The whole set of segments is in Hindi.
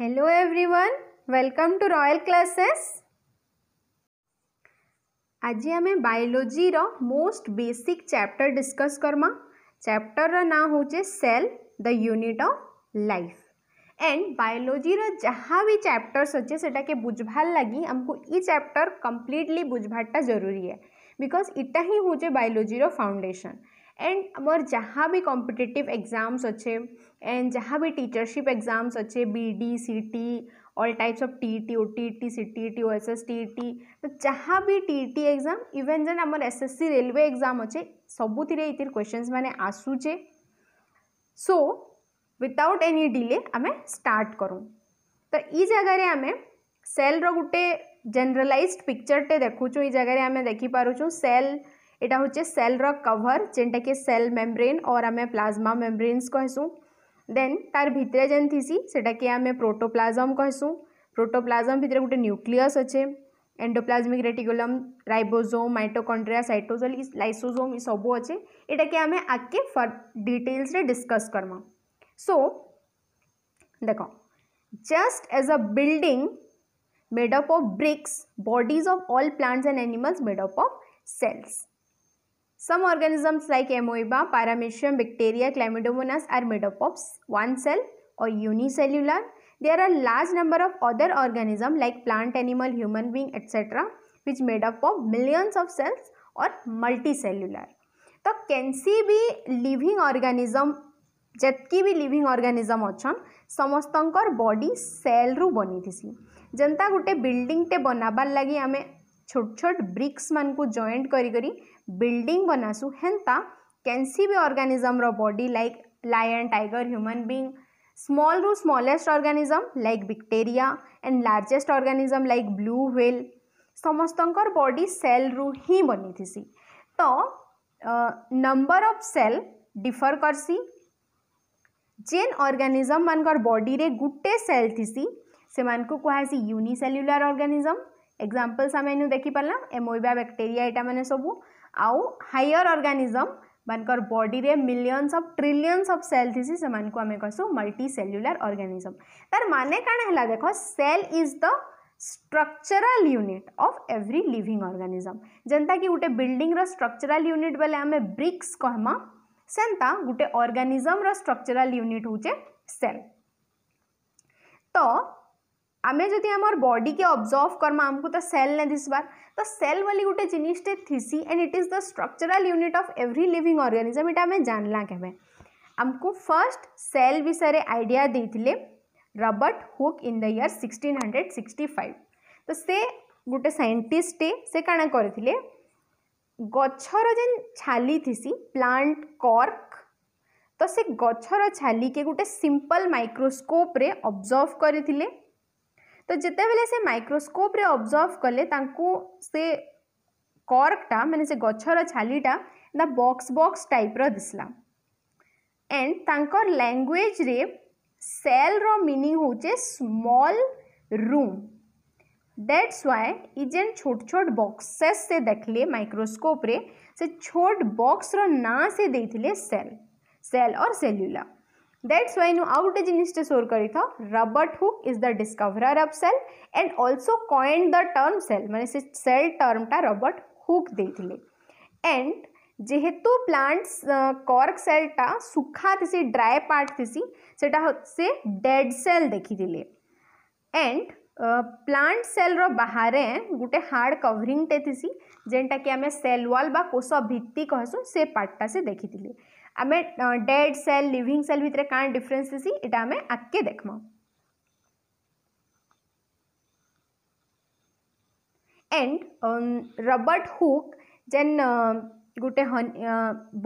Hello everyone welcome to Royal Classes आज आम बायोलोजी रो मोस्ट बेसिक चैप्टर डिस्कस करमा चैप्टर रो ना हो cell the unit of life and biology रो जहाँ भी चैप्टर्स अच्छे से के लगी आमको इ चैप्टर कम्प्लीटली बुझबार्टा जरूरी है बिकज इटा ही हूँ बायोलोजी रो फाउंडेशन एंड मोर जहाँ भी कॉम्पिटेटिव एग्जाम्स अच्छे एंड जहाँ भी टीचरशिप एग्जाम्स अच्छे B D C T all types of T T O T T C T T O S S T T तो जहाँ भी टी टी एग्जाम इवेन जेन आमर S S C railway exam अच्छे सबुति क्वेश्चन मैंने आसूचे सो विदाउट एनी डिले आम स्टार्ट करूँ तो ये आम सेल रोटे जेनरालाइज पिक्चर टे देखु जगह आम सेल এটা হচ্ছে সেলর কভর যেনটাকি সেল মেমব্রেন অর আমি প্লাজমা মেমব্রেন্স কহসু দেন তার ভিতরে যেন থিসি সেটাকে आम प्रोटोप्लाजम कहसूँ प्रोटोप्लाजम भितर गोटे न्यूक्लियस अच्छे endoplasmic reticulum ribosome mitochondria cytosol lysosome सब अच्छे यहाँ के आम आगे फर डिटेल्स डिस्कस करमा सो देख just as a building made up of bricks bodies of all plants and animals made up of cells Some organisms like amoeba, paramecium, bacteria, chlamydomonas are made up of one cell or unicellular. There are large number of other organisms like plant, animal, human being, etc. which made up of millions of cells और मल्टीसेल्युलर तो कैंसी भी लिविंग ऑर्गानिजम ଯେତ୍କି ବି ଲିଭିଂ ଅର୍ଗାନିଜମ୍ ଅଛନ୍ ସମସ୍ତଙ୍କର ବଡି ସେଲ୍ରୁ ବନିଥିସି ଯେନ୍ତା ଗୋଟେ ବିଲ୍ଡିଂଟେ ବନାବାର୍ ଲାଗି ଆମେ छोट छोट ब्रिक्स मान को जॉइंट करी करी बिल्डिंग बनासु हेन्ता कैनसी भी ऑर्गानिजम रो body like lion tiger human being small रु smallest organism like bacteria and largest organism like blue whale ही बनी ସେଲ୍ରୁ तो नंबर ऑफ सेल डिफर करसी जेन କର୍ସି ଯେନ୍ बॉडी रे गुटे सेल थीसी से ସେମାନଙ୍କୁ कहसी यूनिसेल्युलर अर्गानिजम एक्जामपल्स आम इन देखिपारा एमोबा बैक्टेरिया यहाँ मैंने सब आउ हायर अर्गानिजम मानक बडी में millions of trillions of cell थी से आम कहसु मल्टी सेल्युलार अर्गानिजम तार मान कण है देख cell is the structural unit of every living organism जनता कि गोटे बिल्डिंग रो स्ट्रक्चरल यूनिट बोले आम ब्रिक्स कहमा से गोटे ऑर्गेनिज्म रो स्ट्रक्चरल यूनिट हूँ सेल तो आम जदि आम बडी के अब्जर्व करमा आमको तो सेल ने दिशार तो सेल वाली गोटे जिनिसटे थीसी and it is the structural unit of every living organism ये आम जानला के आमको फर्स्ट सेल विषय आइडिया देते Robert Hooke in the year sixteen hundred sixty five तो से गोटे सैंटिस्टे से कण करते गछर जेन छाली थीसी प्लांट कर्क तो से गचर छाली के गोटे सिंपल माइक्रोस्कोप रे करें तो जितेबले से माइक्रोस्कोप रे ऑब्जर्व कले से कर्कटा मैंने से गचर छालीटा ना बॉक्स बॉक्स टाइप रो दिसला एंड तांकर लैंग्वेज रे सेल रो मीनिंग होचे स्मॉल रूम दैट्स व्हाई इजन छोट छोट बॉक्सेस से देखले माइक्रोस्कोप रे से छोट बॉक्स रो ना से देथिले सेल सेल और सेलुला दैट्स वाई नु आउट जिनिस स्टोर करी Robert Hooke is the discoverer of cell and also coined the term cell मैंने से सेल टा रबर्ट हुक दे एंड जेहेतु प्लांट कर्क सेलटा सुखा थी ड्राए पार्ट थी से डेड सेल देखी एंड प्लांट सेल रो बाहर गोटे हार्ड कवरिंगटे थी जेनटा कि आम सेल वाल कोष भित्ती कहसुँ से पार्टा से देखी थी आम डेड सेल लिविंग सेल भितर कण डिफरेन्स देसी इटा आम आके देखम एंड रबर्ट हुक जेन गोटे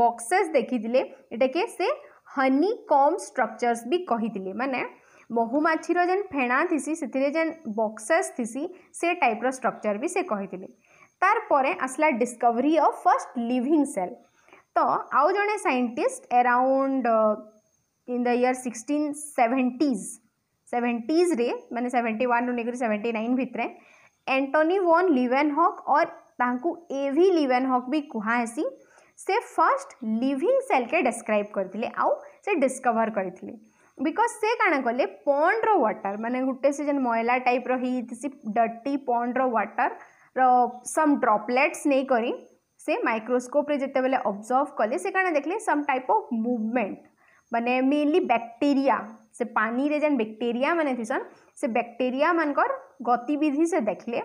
बक्सेस देखी इटा के से हनी कम स्ट्रक्चर्स भी कही मैंने महुमाछी जेन फेणा थीसी से जेन बक्सेस थीसी से टाइप्र स्ट्रक्चर भी से कही तार परे आसला discovery of first living cell तो आउ जो scientist around in the year sixteen seventies सेवेन्टीज्रे मैंने सेवेन्टी वन रू नहीं सेवेन्टी नाइन भितर एंटोनी वन लिवेनहक और ए भी हक भी कहसी से फर्स्ट लिविंग सेल के डेस्क्राइब करते आउ से डिस्कभर करते बिकज से कण कले पंड्र व्वाटर मैंने गोटे से जन मैला टाइप रही डी पंड्र व्वाटर र सम ड्रपलेट्स नहीं कर से माइक्रोस्कोप रे जितेबले ऑब्जर्व कले से कारण देखले सम टाइप ऑफ मूवमेंट माने मेनली बैक्टेरिया से पानी रे जेन बैक्टेरिया माने थिसन से बैक्टेरिया मानकर गतिविधि से देखले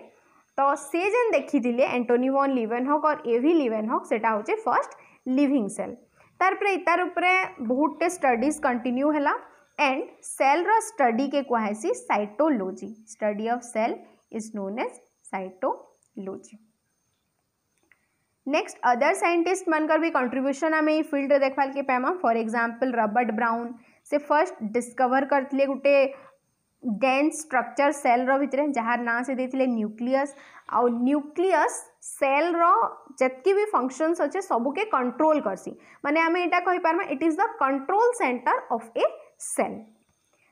तो से जेन देखी एंटोनी वन लिवेनहक और एवी लिवेनहक सेटा होचे फर्स्ट लिविंग सेल इतार तार बहुत टे स्टडीज कंटिन्यू है एंड सेल रो स्टडी के कहुसी cytology study of cell is known as cytology next other scientist मनकर भी कंट्रीब्यूशन हमें फील्ड देखवाल के पैमा फॉर एग्जाम्पल रबर्ट ब्राउन से फर्स्ट डिस्कवर करते गोटे डेन्स स्ट्रक्चर सेल रो भितर जार ना से देते न्यूक्लियस आउ न्यूक्लियस सेल रो जितकी भी फंक्शन अच्छे सबके कंट्रोल करसी माने आम यहाँ कहीपर it is the control centre of a cell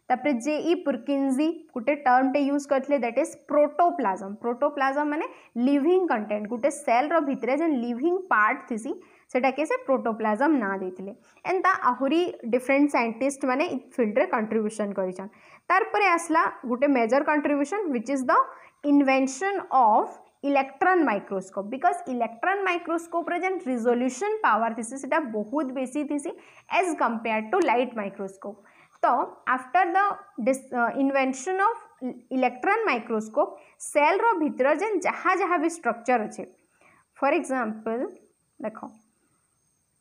तापर जे ई पुर्किंजी गोटे टर्म टे यूज करते दैट इज प्रोटोप्लाजम प्रोटोप्लाजम मैंने लिविंग कंटेन्ट गोटे सेल रितर जेन लिविंग पार्ट थी सेटा के से प्रोटोप्लाजम ना देते एंता आहरी डिफरेन्ट सैंटिस्ट मैंने फिल्ड्रे में कंट्रब्यूसन कर तारे आसला गोटे major contribution which is the invention of electron microscope because electron microscope जेन रिजोल्यूशन पावर थी से बहुत बेसी थी as compare to light microscope तो after the invention of electron microscope cell रो जेन जहाँ जहाँ भी स्ट्रक्चर अच्छे फॉर एग्जांपल देखो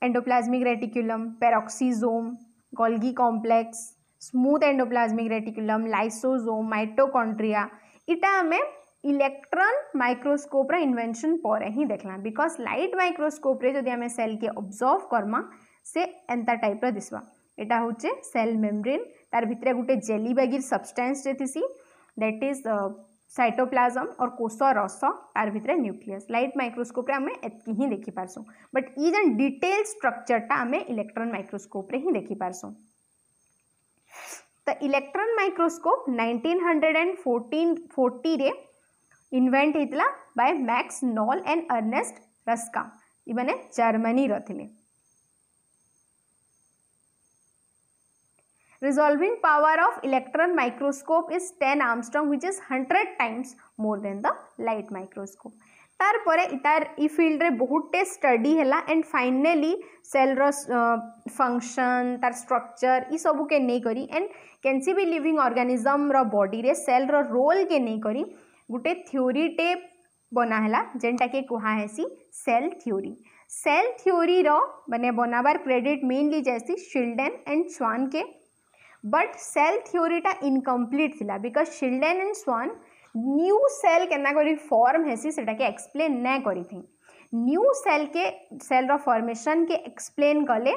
endoplasmic reticulum peroxisome Golgi complex smooth endoplasmic reticulum lysosome mitochondria इटा आम इलेक्ट्रॉन माइक्रोस्कोप रा पर ही देखला बिकज लाइट माइक्रोस्कोप रे आम सेल के अब्जर्व करमा से एंता टाइप रा दिसवा यहाँ हूँ सेल মেমব্রেন तार ভিতরে गोटे জেলি বাগির সবস্টান্সটে थी दैट इज साइटोप्लाजम और कोष रस तार भितर न्यूक्लियस लाइट माइक्रोस्कोप आम एतकी ही देखिपारसूँ बट ई जन डिटेल स्ट्रक्चरटा आम इलेक्ट्रोन माइक्रोस्कोप रे ही देखिपारसूँ तो इलेक्ट्रोन माइक्रोस्कोप फोर्टी रे इन्वेंट होता by Max Knoll and Ernest Ruska ये जर्मनी रे Resolving power of electron microscope is ten angstrom which is hundred times more than the light microscope तार पर इतार इ में बहुत टे स्टडी है एंड फाइनली सेल फंक्शन तार स्ट्रक्चर इ सब के नहीं करी एंड कैंसी भी लिविंग ऑर्गेनिज्म रो बॉडी रे सेल रोल के नहीं करी गोटे थ्योरी टे बना जेनटा के कहा हैसी सेल थ्योरी सेल थ्योरी रो बनाबार क्रेडिट मेनली जैसी शिल्डन एंड स्वान के बट सेल थियोरीटा इनकम्प्लीट थी because Schleiden and Schwann new cell के फर्म हैसी से एक्सप्लेन ना करी न्यू सेल के सेल र फर्मेसन के एक्सप्लेन कले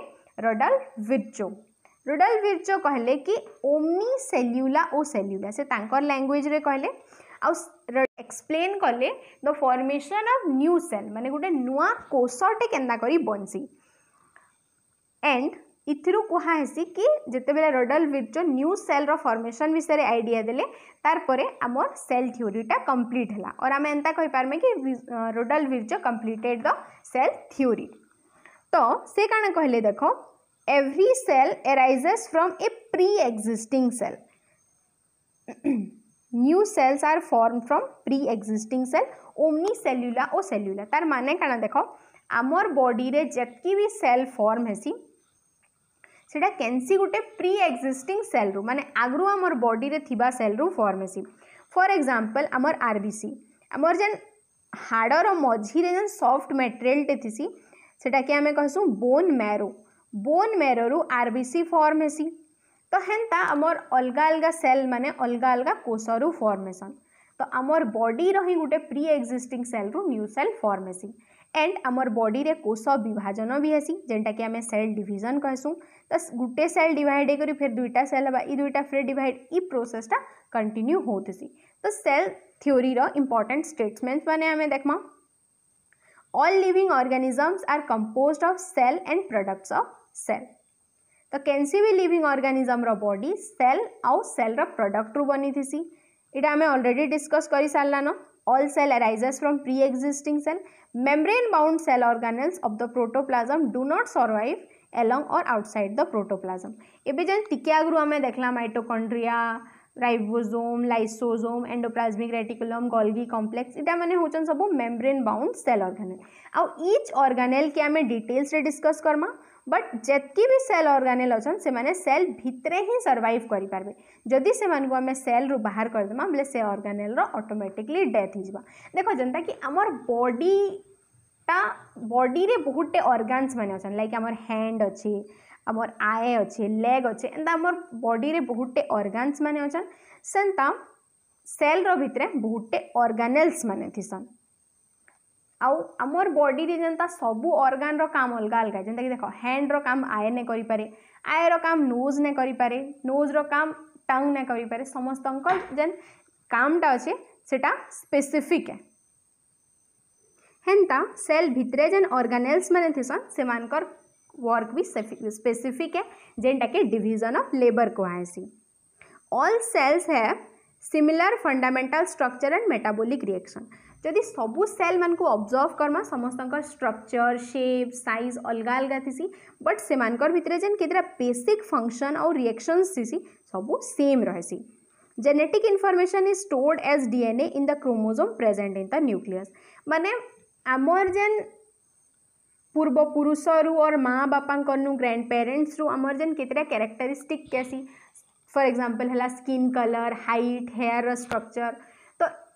रडल विर्जो रोडल विर्जो कहले कि ओमी सेल्युला ओ सेल्युला से लांगुएज कहले आउ एक्सप्लेन कले the formation of new cell मैंने गोटे नुआ कोषटे के बनसी एंड इथरू कहसी कि रडल विर्जो न्यू सेल रमेसन विषय आईडिया दे तारे आम सेल थीटा कम्प्लीट है और आम एंता कहीपरमे कि Rudolf Virchow completed the cell theory तो से कण कहले देख every cell arises from a pre existing cell new cells are form from pre existing cell ओमी सेल्युला और सेल्युला तार माने कण देख आमर बडी रे जितकी भी सेल फॉर्म फर्म से कैंसी गोटे प्री एक्जिस्टिंग सेल रु मैंने आगु आम बडी थी सेल रु फर्मेसी फर एक्जाम्पल आम आर सी आम जेन हाड़र मझीर जेन सफ्ट मेटेरियलटे थी सेटा कि आम कहसू बोन मेरो बोन मेरो रु आर सी तो हेन्ता आम अलग अलग सेल मान अलग अलग कोष रु फर्मेसन तो आमर बडी रही गोटे प्री एक्जिस्टिंग सेल रु न्यू सेल फर्मेसी एंड आमर बडी रे कोष विभाजन भी हेसी जेनटा कि आम सेल डिजन कहसूँ तो गोटे सेल डिड होकर फिर दुईटा सेल हाँ ये दुईटा फिर डिड इ प्रोसेसटा कंटिन्यू हो तो सेल थोरी इंपोर्टाट स्टेटमेंट मैंने आम देखमा all living organisms are compose of cell and products of cell तो कैनसी भी लिविंग ऑर्गेनिजम बडी सेल आउ सेल प्रडक्ट रू बनी थीसी यहाँ आम अलरेडी डिस्कस कर सारान all cell arises from pre-existing cell. Membrane-bound cell organelles of the protoplasm do not survive along or outside the protoplasm. एबे जन टिके आगु आम देखला mitochondria ribosome lysosome endoplasmic reticulum Golgi complex इटा माने होचन सब मेम्ब्रेन बाउंड सेल ऑर्गेनेल आउ ईच ऑर्गेनेल के आमे डिटेल्स रे डिस्कस करमा बट जी भी सेल अर्गानेल अच्छे से मैंने सेल भितर ही सर्वाइव करेंगे जदि से आम सेल रु बाहर करदे बोले से अर्गानेल अटोमेटिकली डेथ हो देख जेनता कि आम बडी बडी रे बहुतटे अर्गान्स मैंने लाइक आमर हैंड अच्छे आम आए अच्छे लेग अच्छे एंता बडी बहुत बहुतटे अर्गान्स मैंने अच्छा सेन्ता सेल्र भितर बहुतटे अर्गानेल्स मैंने थीसन आउ आम बडी सब अर्गान काम अलग अलग जेनता कि देख हैंड राम आय ने करें आए राम नोज ने करें नोज राम टंग ने करें समस्त जेन कामटा अच्छे से स्पेसीफिक हेन्ता सेल भितर जेन अर्गानेल्स मैंने थीसन से मर वर्क भी स्पेसीफिक है जेनटा के डिजन अफ लेबर कहसी all cells have similar fundamental structure and metabolic reaction जदि सबू सेल मान अब्जर्व करमा समस्त स्ट्रक्चर सेप सैज अलग अलग थी बट से भितर जेन के बेसिक फंक्शन और रिएक्शन थी सब सेम रहेसी genetic information is stored as DNA in the chromosome present in the nucleus माने आमर जेन पूर्व पुरुष रु और माँ बापा ग्रैंड पेरेन्ट्स रु आमर जेन के क्यारेक्टरीस्टिक कैसी फर एग्जांपल है skin colour height hair structure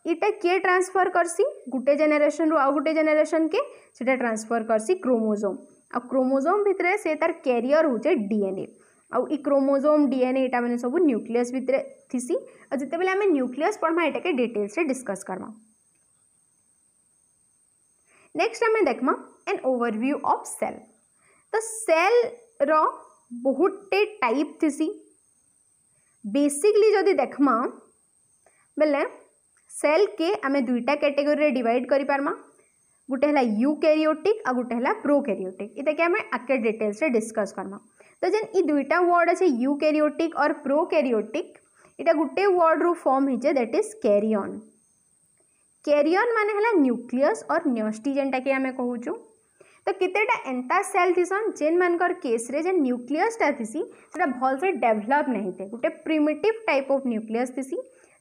ये किए ट्रांसफर करसी गोटे जेनेसन रू आ गोटे जेनेसन के ट्रांसफर करसी क्रोमोजोम आ क्रोमोजोम भितर से तार कैरियर हो डीएनए आउ ई क्रोमोजोम डीएनए यहाँ मैंने सब न्यूक्लियस भितर थीसी और जिते बेले आम न्यूक्लियस पढ़मा ये डिटेल्स डिस्कस करमा नेक्स्ट आम देखमा एन ओवरव्यू ऑफ सेल तो सेल रोटे टाइप थीसी बेसिकली जदि देखमा बोले सेल के आम दुईटा कैटेगोरी डिवाइड कर पार्मा गोटे है कैरिओटिक आ गए है प्रोक्यारियोटिक इतने आम आके डिटेल्स डिस्कस करमा तो जेन ये दुईटा वर्ड अच्छे कैरिओटिक और प्रो कैरिओटिक इटा गोटे वर्ड रु फर्म होचे दैट इज कैरियन कैरियन मान है न्यूक्लियस और न्यस्टी जेनटा कि आम कहूँ तो केतेटा एंता सेल थीसन जेन मानकर केस रे जेन न्यूक्लियसटा थीसी सेटा भलसे डेभलप नहीं थे गोटे प्रिमिटिव टाइप ऑफ न्यूक्लियस थीसी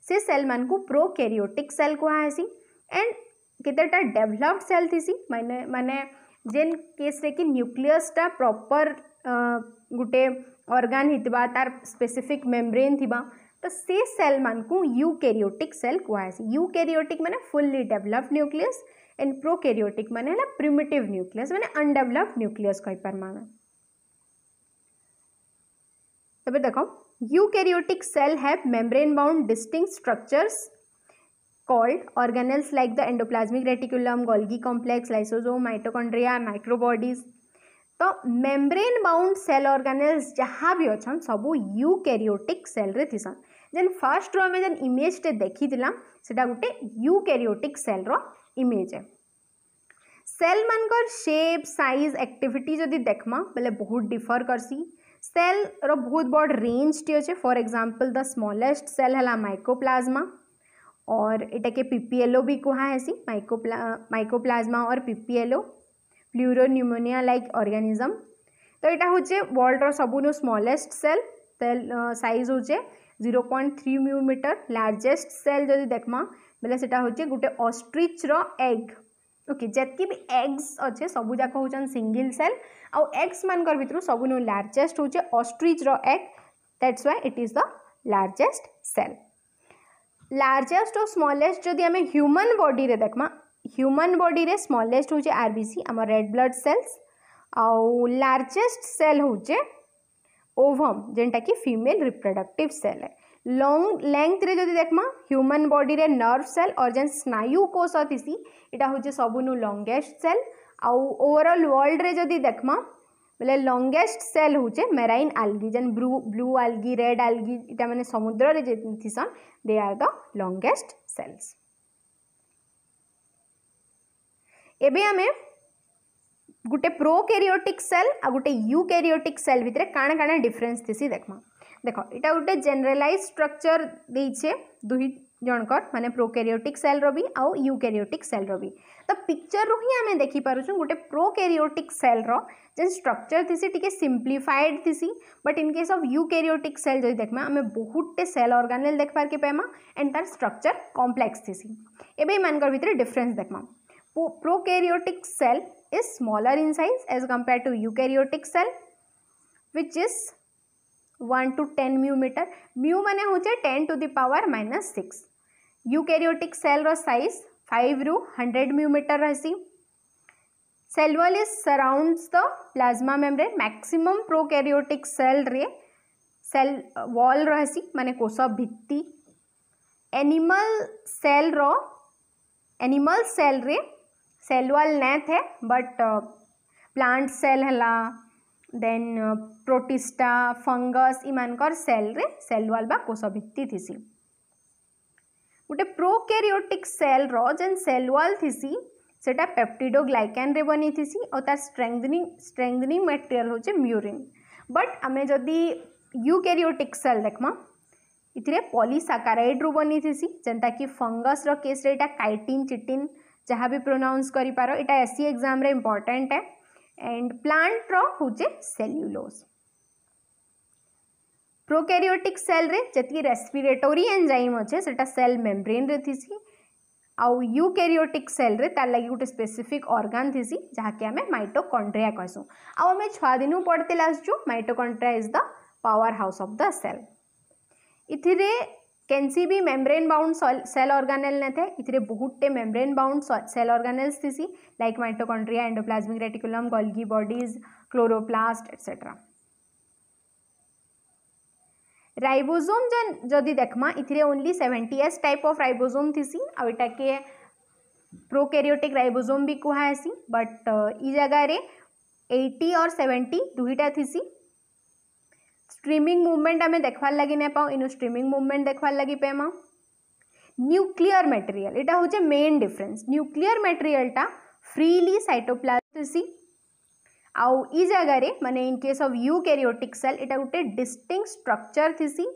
से सेल मन को कैरियोटिक सेल कहुआसी एंड केतेटा डेभलप्ड सेल थी मैंने मैंने जेन केस रे कि न्यूक्लीयसटा प्रॉपर गोटे अर्गान होता तार स्पेसिफिक मेम्ब्रेन थी तो से सेल मान को यूकैरियोटिक सेल कहुआसी यूकैरियोटिक मैंने fully developed nucleus and prokaryotic मैंने प्रिमिटिव न्यूक्लीयस मैंने अनडेभलप्ड न्यूक्लीयस कहि तब तबे देखो eukaryotic cell have membrane bound distinct structures called organelles like the endoplasmic reticulum Golgi complex lysosome mitochondria microbodies तो मेम्ब्रेन बाउंड सेल ऑर्गेनल्स जहाँ भी अच्छा सब यूकैरियोटिक सेल रे थीसन जेन फर्स्ट रो आम जेन इमेज टे देखी थी से गोटे यूकैरियोटिक सेल रो इमेज है सेल मानकर शेप साइज एक्टिविटी जो देखमा बोले बहुत डिफर करसी रो बहुत बड़ रेंज टी अच्छे for example the smallest cell है માઇકોપ્લાઝમા और इटा के पीपीएलओ भी कहा है माइकोप्ला माइकोप्लाज्मा और पीपीएलओ न्यूमोनिया लाइक ऑर्गेनिज्म तो यहाँ हूँ वर्ल्ड सबुनु स्मॉलेस्ट सेल साइज हूँ zero point three micrometre largest cell जदि देखमा बोले से गोटे अस्ट्रिच्र एग ओके जतकी भी एग्स अच्छे सबूक जाक हूँ सिंगल सेल आउ एग्स मान भर सबुन लार्जेस्ट हूँ अस्ट्रिज्र egg that's why it is the largest cell largest और स्मलेस्ट जदि आम ह्यूमन बडी देखा ह्यूमन बडी स्मलेस्ट हूँ आरबीसी आम रेड ब्लड सेल्स आउ लार्जेस्ट सेल हूँ ओभम जेनटा कि फीमेल रिप्रोडक्टिव सेल है লং লেন্থরে যদি দেখমা হ্যুমান বডিরে নর্ভ সেল অর যেন স্নায়ু কোষ থিসি এটা হচ্ছে সবুনু লঙ্গেস্ট সেল আউ ওভরঅল ওয়ার্ল্ডরে যদি দেখমা ବୋଲେ ଲଙ୍ଗେଷ୍ଟ ସେଲ୍ ହଉଛେ ମେରାଇନ୍ ଆଲଗି ଯେନ୍ blue blue algae red algae ଇଟା ମାନେ ସମୁଦ୍ରରେ ଯେ ଥିସନ୍ ଦେ ଆର୍ ଦ ଲଙ୍ଗେଷ୍ଟ ସେଲ୍ସ ଏବେ ଆମେ ଗୋଟେ ପ୍ରୋ କ୍ୟାରିଓଟିକ୍ ସେଲ୍ ଆଉ ଗୋଟେ ୟୁ କ୍ୟାରିଓଟିକ୍ ସେଲ୍ ଭିତରେ କାଣା କାଣା ଡିଫରେନ୍ସ ଥିସି ଦେଖ୍ମା देख यहाँ गोटे जेनेलाइज स्ट्रक्चर दे दुई जनकर मानने प्रोकेरियोटिक सेल री आउ यूकेरियोटिक सेल री तो पिक्चर रु हिं आम देखिपु गोटे प्रोकेरियोटिक सेल रेन स्ट्रक्चर थी टी सिंप्लीफाइड थी but in case of eukaryotic cell जो देखा आम बहुतटे सेल अर्गानेल देखार के पाइमा एंड तार स्ट्रक्चर कम्प्लेक्स थी एवं इनकर भितर डिफरेन्स देखा कैरिओटिक cell is smaller in size as compare to eukaryotic cell which is one to ten mu metre mu मैंने हूँ ten to the power minus six eukaryotic cell रो साइज फाइव रु हंड्रेड म्यू मीटर रहसी cell wall surrounds the plasma membrane maximum prokaryotic cell रे सेल वॉल रहसी मैंने कोष भित्ति एनिमल सेल रो एनिमल सेल रे सेल वॉल है बट प्लांट सेल है देन प्रोटिस्टा फंगस इमानकर सेल रे सेल वाल बा कोष भित्ति थीसी गोटे प्रोकेरियोटिक सेल रो जेन सेल वाल थीसी सेटा पेप्टिडो रे बनी थीसी और तार स्ट्रेंथनिंग स्ट्रेंथनिंग मटेरियल होचे म्यूरिन बट आम जदि यूकेरियोटिक सेल देखमा इतने पलिसाकाराइड रु बनी थीसी जेनटा कि फंगस रो केस रे काइटिन चिटिन जहाँ भी प्रोनाउंस कर पार यहाँ एस सी एक्जाम इम्पोर्टाट है एंड प्लांट रोचे सेल्युलोज प्रोकैरियोटिक सेल रे जी रेस्पिरेटोरी एंजाइम अच्छे सेल मेम्ब्रेन रे थीसी आउ यूकेरियोटिक सेल रे तार लगे गोटे स्पेसीफिक अर्गान थीसी जहाँकि आम माइटोकंड्रिया कहसुँ आम छुआ दिन पढ़ते आसचु mitochondria is the power house of the cell इतिर कैनसी भी मेम्ब्रेन बाउंड सेल ऑर्गानेल ने थे इतने बहुत टे मेम्ब्रेन बाउंड सेल ऑर्गानेल्स थी like mitochondria endoplasmic reticulum Golgi bodies chloroplast etcetera ribosome जन जदि देखमा इतने only seventy S type of ribosome थीसी आउ इटा के प्रोकैरियोटिक राइबोसोम भी कहसी बट इ जगार एट्टी और सेवेन्टी दुईटा थीसी स्ट्रीमिंग मुवमेंट आम देखार लगी ना पाऊ इन स्ट्रीमिंग मुवमेंट देखार लगी पेमा न्यूक्लियर मटेरियल यहाँ हूँ मेन डिफरेन्स न्यूक्लीयर मेटेरियलटा फ्रीली सैटोप्लासी आउ ये मैंने in case of eukaryotic cell ये गोटे डिस्टिंग स्ट्रक्चर थीसी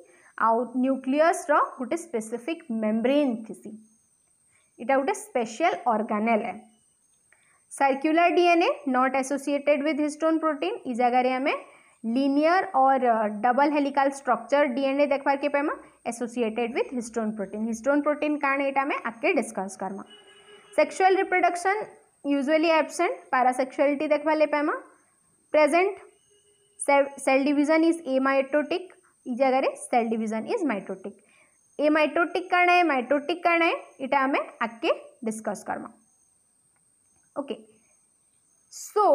आउ न्यूक्लीयस रोटे स्पेसीफिक मेम्रेन थीसी यहाँ गोटे स्पेशल अर्गानेल है circular DNA not associated with histone protein य जगह लिनियर और डबल हेलिकल स्ट्रक्चर डीएनए देखवार के पैमा associated with histone protein histone protein कारण ये में आगे डिस्कस करमा sexual reproduction usually absent parasexuality देखवा ले पैमा present cell division is amitotic जगह cell division is mitotic amitotic कारण है माइट्रोटिक कारण है यहाँ आम आगे डिस्कस करमा okay so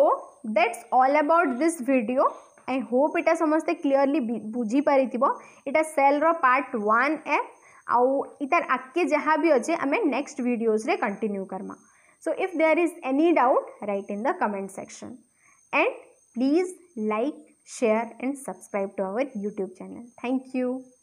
that's all about this video I hope इटा समस्ते क्लीअरली बुझीपारी थोड़ा सेल्र पार्ट वन एप आउ इतार आगे जहाँ भी अच्छे आम नेक्स्ट भिडियोज कंटिन्यू करमा so if there is any doubt write in the comment section and please like share and subscribe to our YouTube channel thank you